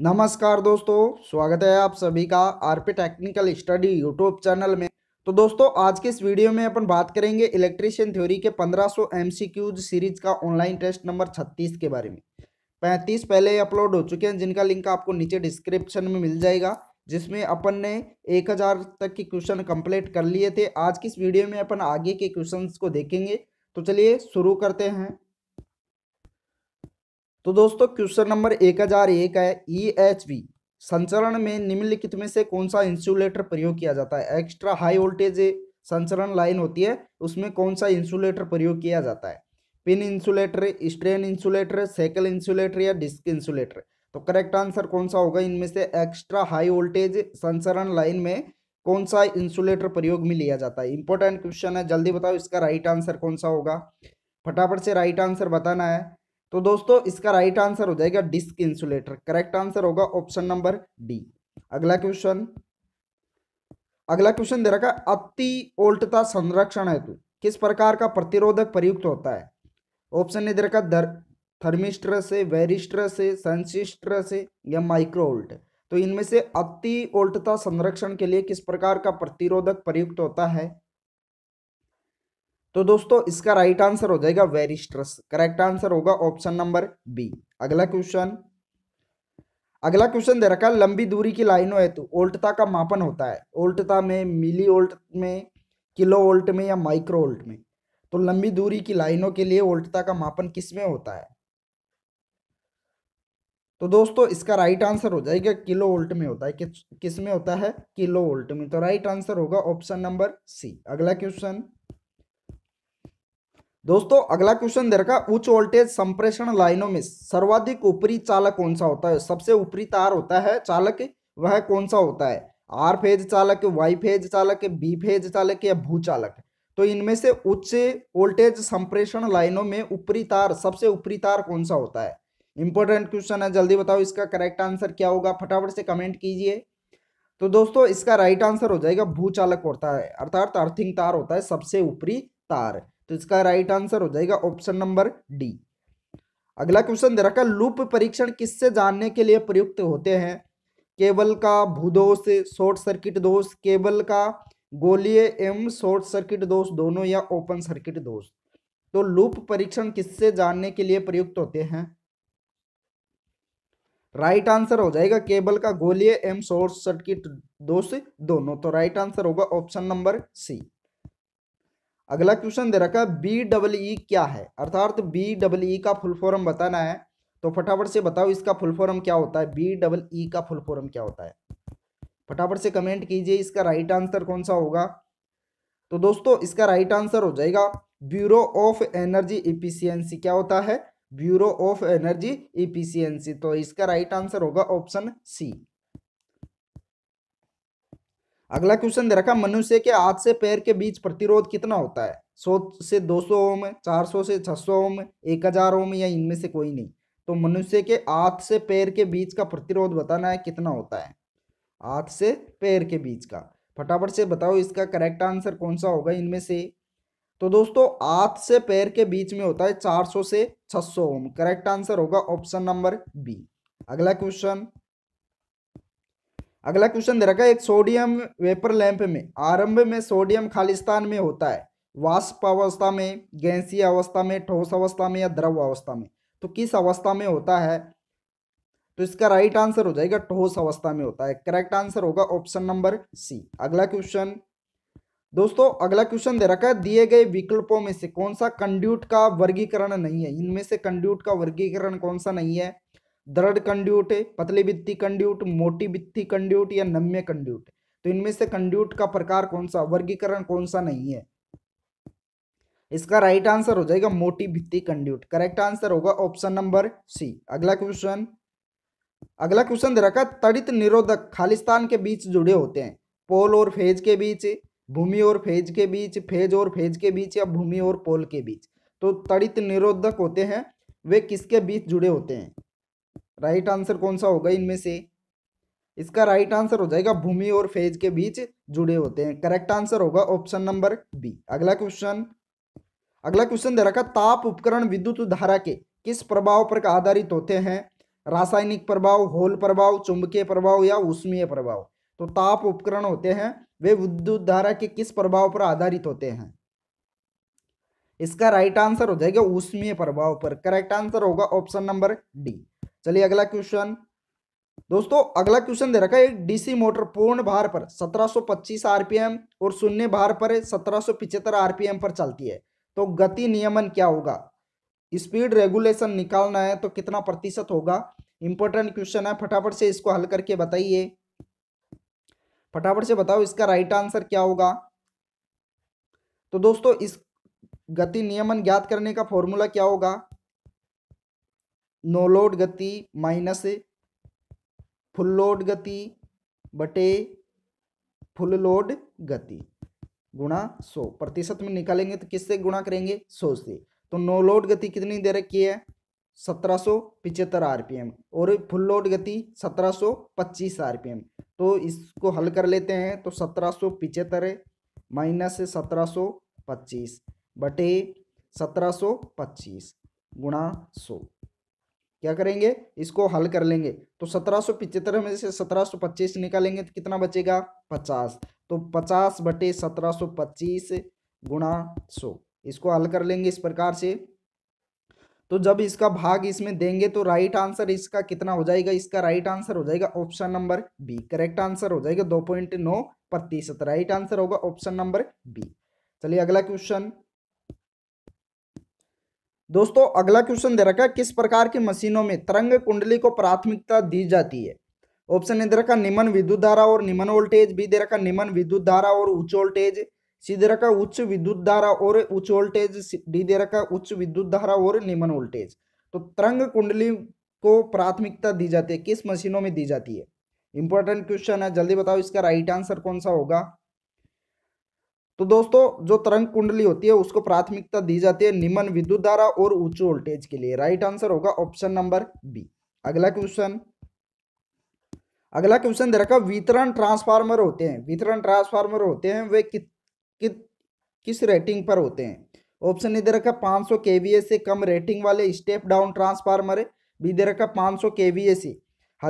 नमस्कार दोस्तों स्वागत है आप सभी का RP technical study YouTube channel में तो दोस्तों आज के इस वीडियो में अपन बात करेंगे इलेक्ट्रिशियन थ्योरी के 1500 एमसीक्यूज सीरीज का ऑनलाइन टेस्ट नंबर 36 के बारे में 35 पहले अपलोड हो चुके हैं जिनका लिंक आपको नीचे डिस्क्रिप्शन में मिल जाएगा जिसमें अपन ने एक तक के क्वेश्चन कंप्लीट कर लिए थे आज की इस वीडियो में अपन आगे के क्वेश्चन को देखेंगे तो चलिए शुरू करते हैं तो दोस्तों क्वेश्चन नंबर एक हजार एक है ई एच वी संचरण में निम्नलिखित में से कौन सा इंसुलेटर प्रयोग किया जाता है एक्स्ट्रा हाई वोल्टेज संचरण लाइन होती है उसमें कौन सा इंसुलेटर प्रयोग किया जाता है pin insulator strain insulator shackle insulator या डिस्क इंसुलेटर तो करेक्ट आंसर कौन सा होगा इनमें से एक्स्ट्रा हाई वोल्टेज संचरण लाइन में कौन सा इंसुलेटर प्रयोग में लिया जाता है इंपॉर्टेंट क्वेश्चन है जल्दी बताओ इसका राइट आंसर कौन सा होगा फटाफट से राइट आंसर बताना है तो दोस्तों इसका राइट आंसर हो जाएगा डिस्क इंसुलेटर करेक्ट आंसर होगा ऑप्शन नंबर डी अगला क्वेश्चन अगला क्वेश्चन दे रखा अति ओल्टता संरक्षण हेतु किस प्रकार का प्रतिरोधक प्रयुक्त होता है ऑप्शन ने दे रखा थर्मिस्टर से वेरिस्टर से संशिस्टर से या माइक्रो ओल्ट तो इनमें से अति ओल्टता संरक्षण के लिए किस प्रकार का प्रतिरोधक प्रयुक्त होता है तो दोस्तों इसका राइट आंसर हो जाएगा वेरिस्ट्रस करेक्ट आंसर होगा ऑप्शन नंबर बी अगला क्वेश्चन अगला क्वेश्चन दे रखा लंबी दूरी की लाइनों हेतु ओल्टता का मापन होता है ओल्टता में मिली ओल्ट में किलो ओल्ट में या माइक्रो ओल्ट में तो लंबी दूरी की लाइनों के लिए ओल्टता का मापन किस में होता है तो दोस्तों इसका राइट आंसर हो जाएगा किलो ओल्ट में होता है किस में होता है किलो ओल्ट में तो राइट आंसर होगा ऑप्शन नंबर सी अगला क्वेश्चन दोस्तों अगला क्वेश्चन दे रखा उच्च वोल्टेज संप्रेषण लाइनों में सर्वाधिक ऊपरी चालक कौन सा होता है सबसे ऊपरी तार होता है चालक वह कौन सा होता है आर फेज चालक वाई फेज चालक बी फेज चालक या भू चालक तो इनमें से उच्च वोल्टेज संप्रेषण लाइनों में ऊपरी तार सबसे ऊपरी तार कौन सा होता है इंपॉर्टेंट क्वेश्चन है जल्दी बताओ इसका करेक्ट आंसर क्या होगा फटाफट से कमेंट कीजिए तो दोस्तों इसका राइट आंसर हो जाएगा भू चालक होता है अर्थात अर्थिंग तार होता है सबसे ऊपरी तार तो इसका राइट आंसर हो जाएगा ऑप्शन नंबर डी अगला क्वेश्चन दे रखा लूप परीक्षण किससे जानने के लिए प्रयुक्त होते हैं केबल का भूदोष शॉर्ट सर्किट दोष केबल का गोलीय एवं शॉर्ट सर्किट दोष दोनों या ओपन सर्किट दोष तो लूप परीक्षण किससे जानने के लिए प्रयुक्त होते हैं राइट आंसर हो जाएगा केबल का गोलीय एवं शॉर्ट सर्किट दोष दोनों तो राइट आंसर होगा ऑप्शन नंबर सी अगला क्वेश्चन दे रखा है बी डबल ई क्या है अर्थात बी डबल ई का फुल फॉर्म बताना है तो फटाफट से बताओ इसका फुल फॉर्म क्या होता है बी डबल ई का फुल फॉर्म क्या होता है फटाफट से कमेंट कीजिए इसका राइट आंसर कौन सा होगा तो दोस्तों इसका राइट आंसर हो जाएगा ब्यूरो ऑफ एनर्जी इफिशियंसी क्या होता है ब्यूरो ऑफ एनर्जी इफिशियंसी तो इसका राइट आंसर होगा ऑप्शन सी अगला क्वेश्चन दे रखा मनुष्य के हाथ से पैर के बीच प्रतिरोध कितना होता है सौ से दो सौ ओम चार सौ से छह सौ ओम एक हजार ओम या इनमें से कोई नहीं तो मनुष्य के हाथ से पैर के बीच का प्रतिरोध बताना है कितना होता है हाथ से पैर के बीच का फटाफट से बताओ इसका करेक्ट आंसर कौन सा होगा इनमें से तो दोस्तों हाथ से पैर के बीच में होता है 400 से 600 ओम करेक्ट आंसर होगा ऑप्शन नंबर बी अगला क्वेश्चन अगला क्वेश्चन दे रखा है एक सोडियम वेपर लैंप में आरंभ में सोडियम खालिस्तान में होता है वाष्प अवस्था में गैसीय अवस्था में ठोस अवस्था में या द्रव अवस्था में तो किस अवस्था में होता है तो इसका राइट आंसर हो जाएगा ठोस अवस्था में होता है करेक्ट आंसर होगा ऑप्शन नंबर सी अगला क्वेश्चन दोस्तों अगला क्वेश्चन दे रखा है दिए गए विकल्पों में से कौन सा कंड्यूट का वर्गीकरण नहीं है इनमें से कंड्यूट का वर्गीकरण कौन सा नहीं है दृढ़ कंड्यूट है वित्तीय कंड्यूट मोटी वित्तीय कंड्यूट या नम्य कंड्यूट तो इनमें से कंड्यूट का प्रकार कौन सा वर्गीकरण कौन सा नहीं है इसका राइट आंसर हो जाएगा मोटी भित्ती कंड्यूट करेक्ट आंसर होगा ऑप्शन नंबर सी अगला क्वेश्चन अगला क्वेश्चन दे रखा तड़ित निरोधक खालिस्तान के बीच जुड़े होते हैं पोल और फेज के बीच भूमि और फेज के बीच फेज और फेज के बीच या भूमि और पोल के बीच तो तड़ित निरोधक होते हैं वे किसके बीच जुड़े होते हैं राइट आंसर कौन सा होगा इनमें से इसका राइट आंसर हो जाएगा भूमि और फेज के बीच जुड़े होते हैं करेक्ट आंसर होगा ऑप्शन नंबर बी अगला क्वेश्चन अगला क्वेश्चन दे रखा ताप उपकरण विद्युत धारा के किस प्रभाव पर आधारित होते हैं रासायनिक प्रभाव होल प्रभाव चुंबकीय प्रभाव या उष्मीय प्रभाव तो ताप उपकरण होते हैं वे विद्युत धारा के किस प्रभाव पर आधारित होते हैं इसका राइट आंसर हो जाएगा उष्मीय प्रभाव पर करेक्ट आंसर होगा ऑप्शन नंबर डी चलिए अगला क्वेश्चन दोस्तों अगला क्वेश्चन दे रखा है एक डीसी मोटर पूर्ण भार पर 1725 आरपीएम और शून्य भार पर 1775 आरपीएम पर चलती है तो गति नियमन क्या होगा स्पीड रेगुलेशन निकालना है तो कितना प्रतिशत होगा इंपॉर्टेंट क्वेश्चन है फटाफट से इसको हल करके बताइए फटाफट से बताओ इसका राइट आंसर क्या होगा तो दोस्तों इस गति नियमन ज्ञात करने का फॉर्मूला क्या होगा नो लोड गति माइनस फुल लोड गति बटे फुल लोड गति गुणा सौ प्रतिशत में निकालेंगे तो किससे गुणा करेंगे सौ से तो नो लोड गति कितनी दे रखी है सत्रह सौ पिचहत्तर आर पी एम और फुल लोड गति सत्रह सौ पच्चीस आर पी एम तो इसको हल कर लेते हैं तो सत्रह सौ पिचहत्तर माइनस सत्रह सौ पच्चीस बटे सत्रह सौ पच्चीस गुणा सौ क्या करेंगे इसको हल कर लेंगे तो सत्रह में से पच्चीस निकालेंगे तो कितना बचेगा पचास तो पचास बटे पच्चीस गुणा सौ इसको हल कर लेंगे इस प्रकार से तो जब इसका भाग इसमें देंगे तो राइट आंसर इसका कितना हो जाएगा इसका राइट आंसर हो जाएगा option number B correct answer हो जाएगा दो पॉइंट नौ प्रतिशत राइट आंसर होगा ऑप्शन नंबर बी चलिए अगला क्वेश्चन दोस्तों अगला क्वेश्चन दे रखा है किस प्रकार की मशीनों में तरंग कुंडली को प्राथमिकता दी जाती है ऑप्शन दे रखा निमन विद्युत धारा और निमन वोल्टेज बी दे रखा निमन विद्युत धारा और उच्च वोल्टेज सी दे रखा उच्च विद्युत धारा और उच्च वोल्टेज डी दे रखा उच्च विद्युत धारा और निमन वोल्टेज तो तरंग कुंडली को प्राथमिकता दी जाती है किस मशीनों में दी जाती है इंपॉर्टेंट क्वेश्चन है जल्दी बताओ इसका राइट आंसर कौन सा होगा तो दोस्तों जो तरंग कुंडली होती है उसको प्राथमिकता दी जाती है निम्न विद्युत धारा और उच्च वोल्टेज के लिए राइट आंसर होगा ऑप्शन नंबर बी अगला क्वेश्चन अगला क्वेश्चन दे रखा वितरण ट्रांसफार्मर होते हैं वितरण ट्रांसफार्मर होते हैं वे कि, कि, किस रेटिंग पर होते हैं ऑप्शन ए दे रखा सौ केवीए से कम रेटिंग वाले स्टेप डाउन ट्रांसफार्मर है बी दे रखा सौ केवीए से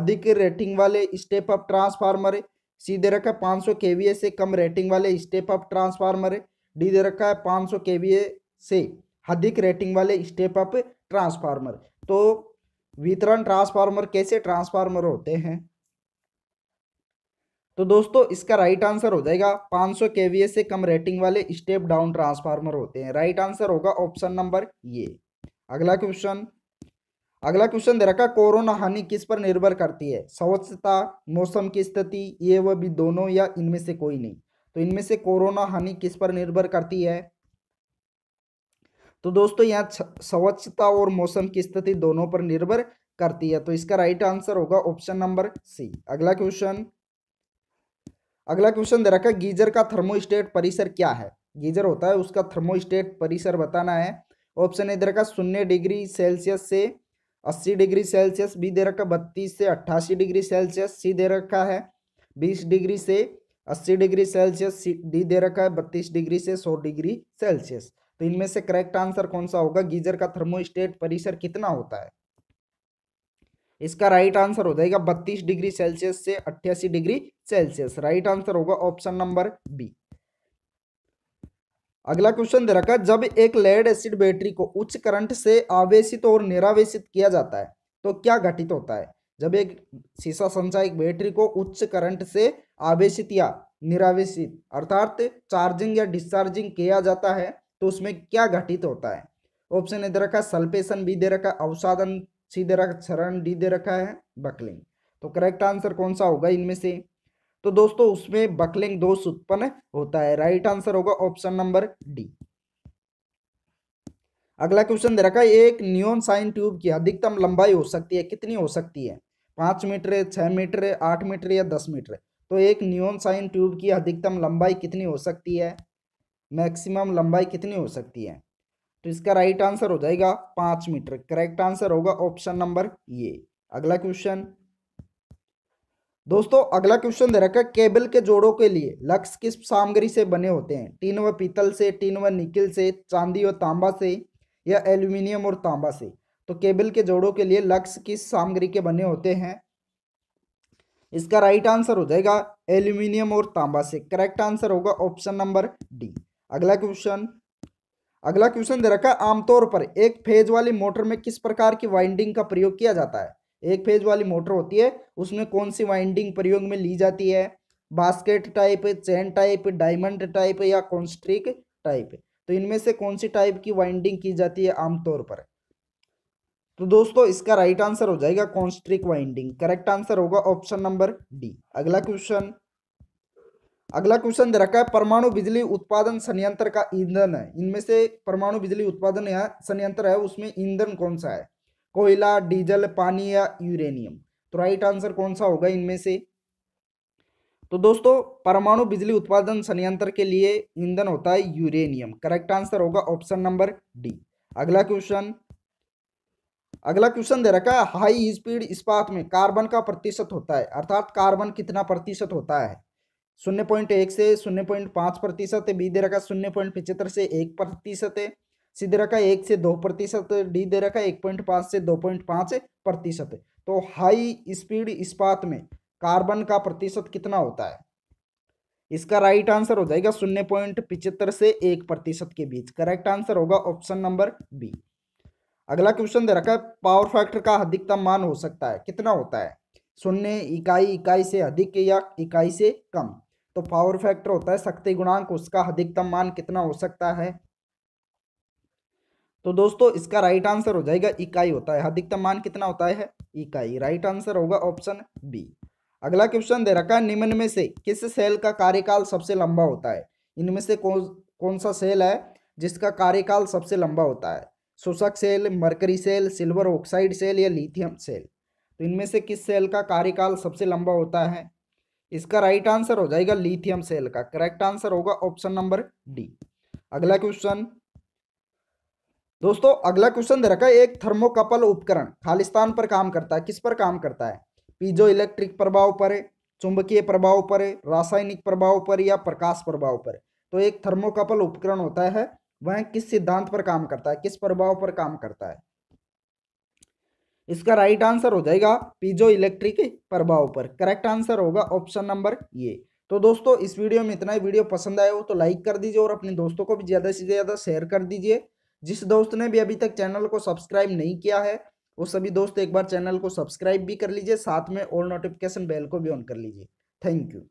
अधिक रेटिंग वाले स्टेप अप ट्रांसफार्मर है सी दे रखा है पाँच सौ के से कम रेटिंग वाले स्टेप अप ट्रांसफार्मर है डी दे रखा है पाँच सौ के से अधिक रेटिंग वाले स्टेप अप ट्रांसफार्मर तो वितरण ट्रांसफार्मर कैसे ट्रांसफार्मर होते हैं तो दोस्तों इसका राइट आंसर हो जाएगा 500 केवीए से कम रेटिंग वाले स्टेप डाउन ट्रांसफार्मर होते हैं राइट आंसर होगा ऑप्शन नंबर ये अगला क्वेश्चन अगला क्वेश्चन दे रखा कोरोना हानि किस पर निर्भर करती है स्वच्छता मौसम की स्थिति ये वह भी दोनों या इनमें से कोई नहीं तो इनमें से कोरोना हानि किस पर निर्भर करती है तो दोस्तों यहाँ स्वच्छता और मौसम की स्थिति दोनों पर निर्भर करती है तो इसका राइट आंसर होगा ऑप्शन नंबर सी अगला क्वेश्चन अगला क्वेश्चन दे रखा गीजर का थर्मोस्टेट परिसर क्या है गीजर होता है उसका थर्मोस्टेट परिसर बताना है ऑप्शन इधर का शून्य डिग्री सेल्सियस से अस्सी डिग्री सेल्सियस बी दे रखा बत्तीस से अट्ठासी डिग्री सेल्सियस सी दे रखा है बीस डिग्री से अस्सी डिग्री सेल्सियस सी डी दे रखा है बत्तीस डिग्री से सौ डिग्री सेल्सियस तो इनमें से करेक्ट आंसर कौन सा होगा गीजर का थर्मोस्टेट परिसर कितना होता है इसका राइट आंसर हो जाएगा बत्तीस डिग्री सेल्सियस से अट्ठासी डिग्री सेल्सियस राइट आंसर होगा ऑप्शन नंबर बी अगला क्वेश्चन दे रखा है जब एक लेड एसिड बैटरी को उच्च करंट से आवेशित और निरावेशित किया जाता है तो क्या घटित होता है जब एक शीशा संचायक बैटरी को उच्च करंट से आवेशित या निरावेशित अर्थात चार्जिंग या डिस्चार्जिंग किया जाता है तो उसमें क्या घटित होता है ऑप्शन ए दे रखा है सल्पेशन बी दे रखा है अवसादन सी दे रखा क्षरण डी दे रखा है बकलिंग तो करेक्ट आंसर कौन सा होगा इनमें से तो दोस्तों उसमें बकलिंग दोष उत्पन्न होता है राइट आंसर होगा ऑप्शन नंबर डी अगला क्वेश्चन दे रखा है एक न्यून साइन ट्यूब की अधिकतम लंबाई हो सकती है कितनी हो सकती है पांच मीटर छह मीटर आठ मीटर या दस मीटर तो एक न्यून साइन ट्यूब की अधिकतम लंबाई कितनी हो सकती है मैक्सिमम लंबाई कितनी हो सकती है तो इसका राइट आंसर हो जाएगा पांच मीटर करेक्ट आंसर होगा ऑप्शन नंबर ये अगला क्वेश्चन दोस्तों अगला क्वेश्चन दे रखा है केबल के जोड़ों के लिए लक्ष्य किस सामग्री से बने होते हैं टीन व पीतल से टीन व निकिल से चांदी व तांबा से या एल्यूमिनियम और तांबा से तो केबल के जोड़ों के लिए लक्स किस सामग्री के बने होते हैं इसका राइट आंसर हो जाएगा एल्यूमिनियम और तांबा से करेक्ट आंसर होगा ऑप्शन नंबर डी अगला क्वेश्चन अगला क्वेश्चन दे रखा है आमतौर पर एक फेज वाली मोटर में किस प्रकार की वाइंडिंग का प्रयोग किया जाता है एक फेज वाली मोटर होती है उसमें कौन सी वाइंडिंग प्रयोग में ली जाती है basket type chain type diamond type या कॉन्स्ट्रिक टाइप तो इनमें से कौन सी टाइप की वाइंडिंग की जाती है आमतौर पर तो दोस्तों इसका राइट आंसर हो जाएगा कॉन्स्ट्रिक वाइंडिंग करेक्ट आंसर होगा ऑप्शन नंबर डी अगला क्वेश्चन अगला क्वेश्चन दे रखा है परमाणु बिजली उत्पादन संयंत्र का ईंधन है इनमें से परमाणु बिजली उत्पादन संयंत्र है उसमें ईंधन कौन सा है कोयला डीजल पानी या यूरेनियम तो राइट आंसर कौन सा होगा इनमें से तो दोस्तों परमाणु बिजली उत्पादन संयंत्र के लिए ईंधन होता है यूरेनियम करेक्ट आंसर होगा ऑप्शन नंबर डी अगला क्वेश्चन अगला क्वेश्चन दे रखा है हाई स्पीड इस्पात में कार्बन का प्रतिशत होता है अर्थात कार्बन कितना प्रतिशत होता है शून्य पॉइंट एक से शून्य पॉइंट पांच प्रतिशत है बी दे रखा शून्य पॉइंट पिछहत्तर से एक प्रतिशत है सी दे रखा है एक से दो प्रतिशत डी दे रखा है एक पॉइंट पाँच से दो पॉइंट पाँच प्रतिशत तो हाई स्पीड इस्पात में कार्बन का प्रतिशत कितना होता है इसका राइट आंसर हो जाएगा शून्य पॉइंट पिचहत्तर से एक प्रतिशत के बीच करेक्ट आंसर होगा ऑप्शन नंबर बी अगला क्वेश्चन दे रखा है पावर फैक्टर का अधिकतम मान हो सकता है कितना होता है शून्य इकाई इकाई से अधिक या इकाई से कम तो पावर फैक्टर होता है शक्ति गुणांक उसका अधिकतम मान कितना हो सकता है तो दोस्तों इसका राइट आंसर हो जाएगा इकाई होता है अधिकतम मान कितना होता है इकाई राइट आंसर होगा ऑप्शन बी अगला क्वेश्चन दे रखा है निम्न में से किस सेल का कार्यकाल सबसे लंबा होता है इनमें से कौन कौन सा सेल है जिसका कार्यकाल सबसे लंबा होता है शोषक cell mercury cell silver oxide cell या लिथियम सेल तो इनमें से किस सेल का कार्यकाल सबसे लंबा होता है इसका राइट आंसर हो जाएगा लिथियम सेल का करेक्ट आंसर होगा ऑप्शन नंबर डी अगला क्वेश्चन दोस्तों अगला क्वेश्चन दे रखा है एक थर्मोकपल उपकरण खालिस्तान पर काम करता है किस पर काम करता है पीजो इलेक्ट्रिक प्रभाव पर चुंबकीय प्रभाव पर रासायनिक प्रभाव पर या प्रकाश प्रभाव पर तो एक थर्मोकपल उपकरण होता है वह किस सिद्धांत पर काम करता है किस प्रभाव पर काम करता है इसका राइट आंसर हो जाएगा पीजो इलेक्ट्रिक प्रभाव पर करेक्ट आंसर होगा ऑप्शन नंबर ये तो दोस्तों इस वीडियो में इतना ही वीडियो पसंद आए हो तो लाइक कर दीजिए और अपने दोस्तों को भी ज़्यादा से ज़्यादा शेयर कर दीजिए जिस दोस्त ने भी अभी तक चैनल को सब्सक्राइब नहीं किया है वो सभी दोस्त एक बार चैनल को सब्सक्राइब भी कर लीजिए साथ में ऑल नोटिफिकेशन बेल को भी ऑन कर लीजिए थैंक यू